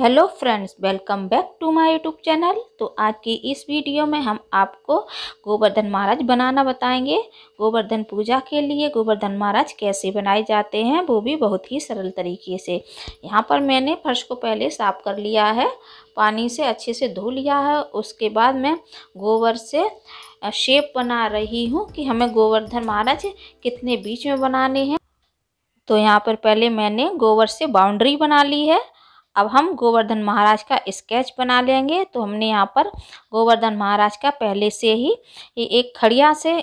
hello friends welcome back to my YouTube channel तो आज की इस वीडियो में हम आपको गोवर्धन महाराज बनाना बताएंगे गोवर्धन पूजा के लिए गोवर्धन महाराज कैसे बनाए जाते हैं वो भी बहुत ही सरल तरीके से यहाँ पर मैंने फर्श को पहले साफ कर लिया है पानी से अच्छे से धो लिया है उसके बाद मैं गोबर से शेप बना रही हूँ कि हमें गोवर्धन महाराज कितने बीच में बनाने हैं तो यहाँ पर पहले मैंने गोबर से बाउंड्री बना ली है अब हम गोवर्धन महाराज का स्केच बना लेंगे तो हमने यहाँ पर गोवर्धन महाराज का पहले से ही एक खड़िया से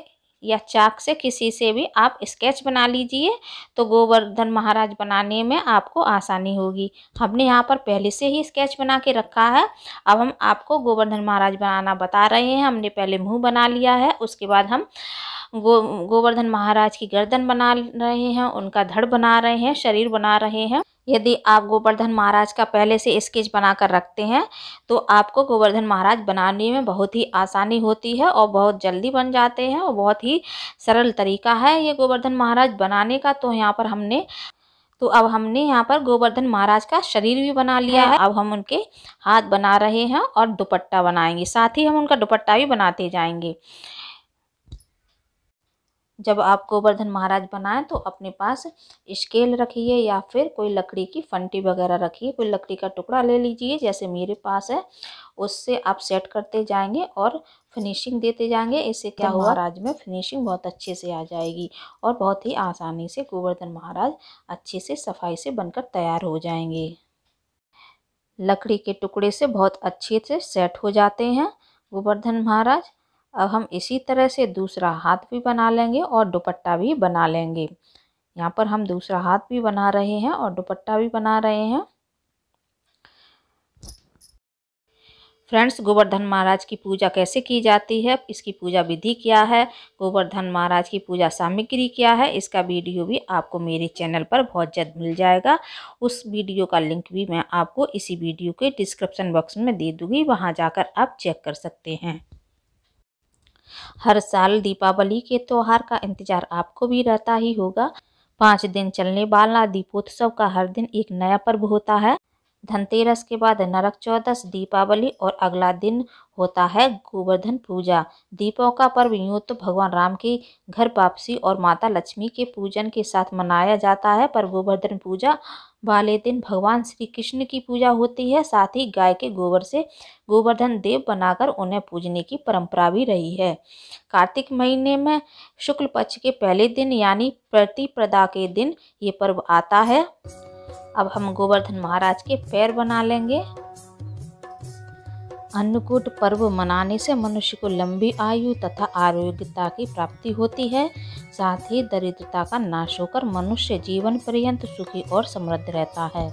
या चाक से किसी से भी आप स्केच बना लीजिए तो गोवर्धन महाराज बनाने में आपको आसानी होगी हमने यहाँ पर पहले से ही स्केच बना के रखा है अब हम आपको गोवर्धन महाराज बनाना बता रहे हैं हमने पहले मुंह बना लिया है उसके बाद हम गो गोवर्धन महाराज की गर्दन बना रहे हैं उनका धड़ बना रहे हैं शरीर बना रहे हैं यदि आप गोवर्धन महाराज का पहले से स्केच बनाकर रखते हैं तो आपको गोवर्धन महाराज बनाने में बहुत ही आसानी होती है और बहुत जल्दी बन जाते हैं और बहुत ही सरल तरीका है ये गोवर्धन महाराज बनाने का तो यहाँ पर हमने तो अब हमने यहाँ पर गोवर्धन महाराज का शरीर भी बना लिया है अब हम उनके हाथ बना रहे हैं और दुपट्टा बनाएंगे साथ ही हम उनका दुपट्टा भी बनाते जाएंगे जब आप गोवर्धन महाराज बनाएं तो अपने पास स्केल रखिए या फिर कोई लकड़ी की फंटी वगैरह रखिए कोई लकड़ी का टुकड़ा ले लीजिए जैसे मेरे पास है उससे आप सेट करते जाएंगे और फिनिशिंग देते जाएंगे इससे क्या हुआ महाराज में फिनिशिंग बहुत अच्छे से आ जाएगी और बहुत ही आसानी से गोवर्धन महाराज अच्छे से सफाई से बनकर तैयार हो जाएंगे लकड़ी के टुकड़े से बहुत अच्छे से सेट हो जाते हैं गोवर्धन महाराज अब हम इसी तरह से दूसरा हाथ भी बना लेंगे और दुपट्टा भी बना लेंगे यहाँ पर हम दूसरा हाथ भी बना रहे हैं और दुपट्टा भी बना रहे हैं फ्रेंड्स गोवर्धन महाराज की पूजा कैसे की जाती है इसकी पूजा विधि क्या है गोवर्धन महाराज की पूजा सामग्री क्या है इसका वीडियो भी आपको मेरे चैनल पर बहुत जल्द मिल जाएगा उस वीडियो का लिंक भी मैं आपको इसी वीडियो के डिस्क्रिप्शन बॉक्स में दे दूँगी वहाँ जाकर आप चेक कर सकते हैं हर साल दीपावली के त्यौहार का इंतजार आपको भी रहता ही होगा पाँच दिन चलने वाला दीपोत्सव का हर दिन एक नया पर्व होता है धनतेरस के बाद नरक चौदस दीपावली और अगला दिन होता है गोवर्धन पूजा दीपों का पर्व यूँ तो भगवान राम की घर वापसी और माता लक्ष्मी के पूजन के साथ मनाया जाता है पर गोवर्धन पूजा वाले दिन भगवान श्री कृष्ण की पूजा होती है साथ ही गाय के गोबर से गोवर्धन देव बनाकर उन्हें पूजने की परंपरा भी रही है कार्तिक महीने में शुक्ल पक्ष के पहले दिन यानी प्रतिप्रदा के दिन ये पर्व आता है अब हम गोवर्धन महाराज के पैर बना लेंगे अन्नकूट पर्व मनाने से मनुष्य को लंबी आयु तथा आरोग्यता की प्राप्ति होती है साथ ही दरिद्रता का नाश होकर मनुष्य जीवन पर्यंत सुखी और समृद्ध रहता है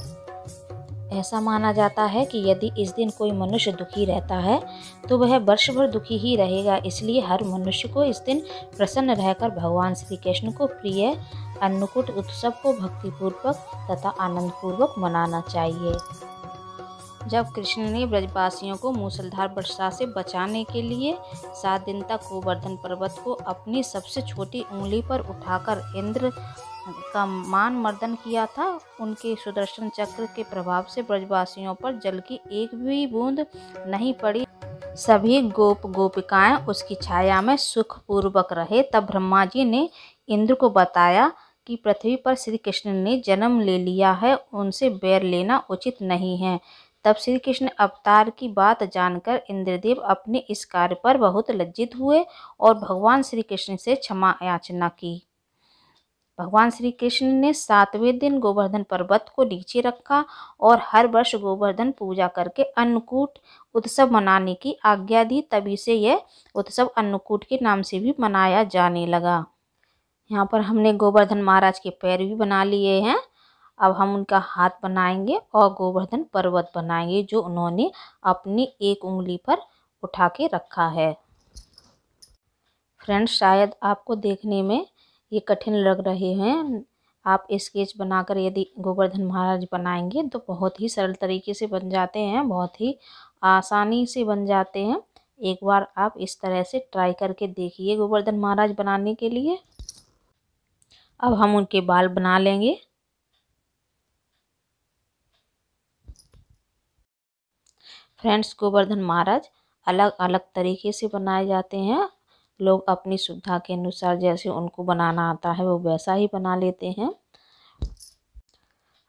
ऐसा माना जाता है कि यदि इस दिन कोई मनुष्य दुखी रहता है तो वह वर्ष भर दुखी ही रहेगा इसलिए हर मनुष्य को इस दिन प्रसन्न रहकर भगवान श्री कृष्ण को प्रिय अन्नकूट उत्सव को भक्तिपूर्वक तथा आनंदपूर्वक मनाना चाहिए जब कृष्ण ने ब्रजवासियों को मूसलधार वर्षा से बचाने के लिए सात दिन तक गोवर्धन पर्वत को अपनी सबसे छोटी उंगली पर उठाकर इंद्र का मान मर्दन किया था उनके सुदर्शन चक्र के प्रभाव से ब्रजवासियों पर जल की एक भी बूंद नहीं पड़ी सभी गोप गोपिकाएं उसकी छाया में सुखपूर्वक रहे तब ब्रह्मा जी ने इंद्र को बताया कि पृथ्वी पर श्री कृष्ण ने जन्म ले लिया है उनसे बैर लेना उचित नहीं है तब श्री कृष्ण अवतार की बात जानकर इंद्रदेव अपने इस कार्य पर बहुत लज्जित हुए और भगवान श्री कृष्ण से क्षमा याचना की भगवान श्री कृष्ण ने सातवें दिन गोवर्धन पर्वत को नीचे रखा और हर वर्ष गोवर्धन पूजा करके अन्नकूट उत्सव मनाने की आज्ञा दी तभी से यह उत्सव अन्नकूट के नाम से भी मनाया जाने लगा यहाँ पर हमने गोवर्धन महाराज के पैर भी बना लिए हैं अब हम उनका हाथ बनाएंगे और गोवर्धन पर्वत बनाएंगे जो उन्होंने अपनी एक उंगली पर उठा के रखा है फ्रेंड्स शायद आपको देखने में ये कठिन लग रहे हैं आप स्केच बनाकर यदि गोवर्धन महाराज बनाएंगे तो बहुत ही सरल तरीके से बन जाते हैं बहुत ही आसानी से बन जाते हैं एक बार आप इस तरह से ट्राई करके देखिए गोवर्धन महाराज बनाने के लिए अब हम उनके बाल बना लेंगे फ्रेंड्स गोवर्धन महाराज अलग अलग तरीके से बनाए जाते हैं लोग अपनी सुविधा के अनुसार जैसे उनको बनाना आता है वो वैसा ही बना लेते हैं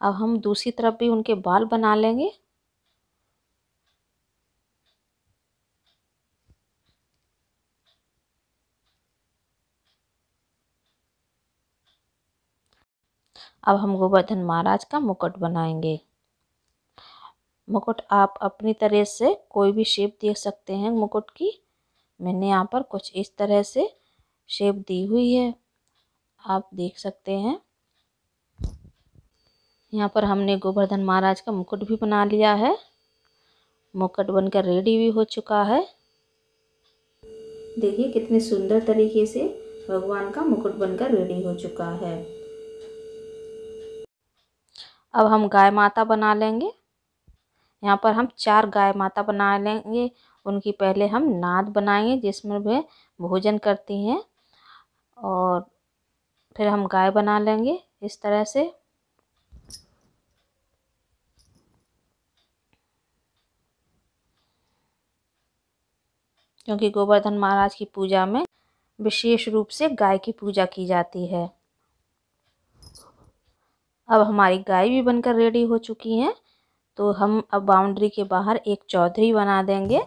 अब हम दूसरी तरफ भी उनके बाल बना लेंगे अब हम गोवर्धन महाराज का मुकुट बनाएंगे मुकुट आप अपनी तरह से कोई भी शेप देख सकते हैं मुकुट की मैंने यहाँ पर कुछ इस तरह से शेप दी हुई है आप देख सकते हैं यहाँ पर हमने गोवर्धन महाराज का मुकुट भी बना लिया है मुकुट बनकर रेडी भी हो चुका है देखिए कितने सुंदर तरीके से भगवान का मुकुट बनकर रेडी हो चुका है अब हम गाय माता बना लेंगे यहाँ पर हम चार गाय माता बना लेंगे उनकी पहले हम नाद बनाएंगे जिसमें वे भोजन करती हैं और फिर हम गाय बना लेंगे इस तरह से क्योंकि गोवर्धन महाराज की पूजा में विशेष रूप से गाय की पूजा की जाती है अब हमारी गाय भी बनकर रेडी हो चुकी हैं तो हम अब बाउंड्री के बाहर एक चौधरी बना देंगे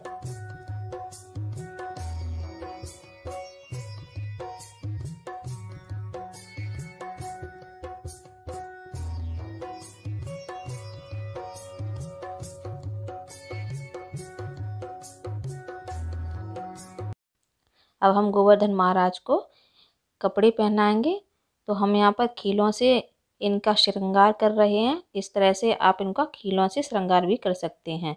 अब हम गोवर्धन महाराज को कपड़े पहनाएंगे तो हम यहाँ पर खीलों से इनका श्रृंगार कर रहे हैं इस तरह से आप इनका खिलों से श्रृंगार भी कर सकते हैं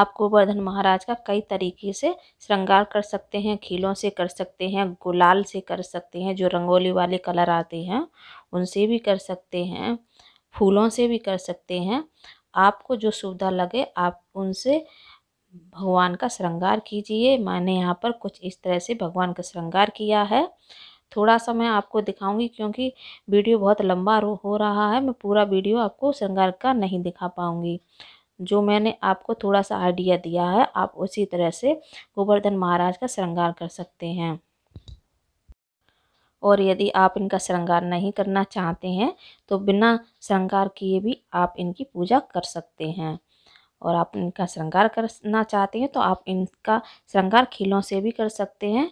आप गोवर्धन महाराज का कई तरीके से श्रृंगार कर सकते हैं खिलों से कर सकते हैं गुलाल से कर सकते हैं जो रंगोली वाले कलर आते हैं उनसे भी कर सकते हैं फूलों से भी कर सकते हैं आपको जो सुविधा लगे आप उनसे भगवान का श्रृंगार कीजिए मैंने यहाँ पर कुछ इस तरह से भगवान का श्रृंगार किया है थोड़ा सा मैं आपको दिखाऊंगी क्योंकि वीडियो बहुत लंबा हो रहा है मैं पूरा वीडियो आपको श्रृंगार का नहीं दिखा पाऊँगी जो मैंने आपको थोड़ा सा आइडिया दिया है आप उसी तरह से गोवर्धन महाराज का श्रृंगार कर सकते हैं और यदि आप इनका श्रृंगार नहीं करना चाहते हैं तो बिना श्रृंगार किए भी आप इनकी पूजा कर सकते हैं और आप इनका श्रृंगार करना चाहते हैं तो आप इनका श्रृंगार खिलों से भी कर सकते हैं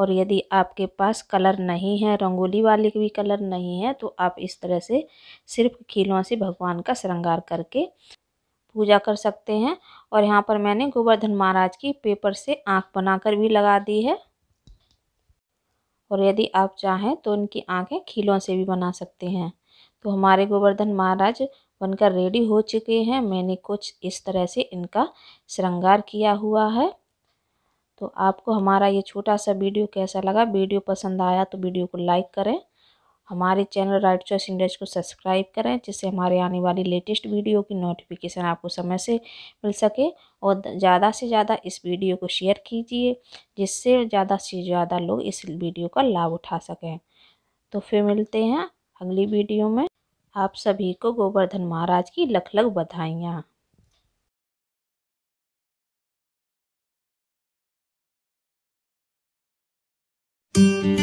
और यदि आपके पास कलर नहीं है रंगोली वाले भी कलर नहीं है तो आप इस तरह से सिर्फ खिलों से भगवान का श्रृंगार करके पूजा कर सकते हैं और यहाँ पर मैंने गोवर्धन महाराज की पेपर से आँख बनाकर भी लगा दी है और यदि आप चाहें तो इनकी आँखें खिलों से भी बना सकते हैं तो हमारे गोवर्धन महाराज बनकर रेडी हो चुके हैं मैंने कुछ इस तरह से इनका श्रृंगार किया हुआ है तो आपको हमारा ये छोटा सा वीडियो कैसा लगा वीडियो पसंद आया तो वीडियो को लाइक करें हमारे चैनल राइट चॉइस इंडेक्स को सब्सक्राइब करें जिससे हमारे आने वाली लेटेस्ट वीडियो की नोटिफिकेशन आपको समय से मिल सके और ज़्यादा से ज़्यादा इस वीडियो को शेयर कीजिए जिससे ज़्यादा से ज़्यादा लोग इस वीडियो का लाभ उठा सकें तो फिर मिलते हैं अगली वीडियो में आप सभी को गोवर्धन महाराज की लख लख बधाइयाँ Música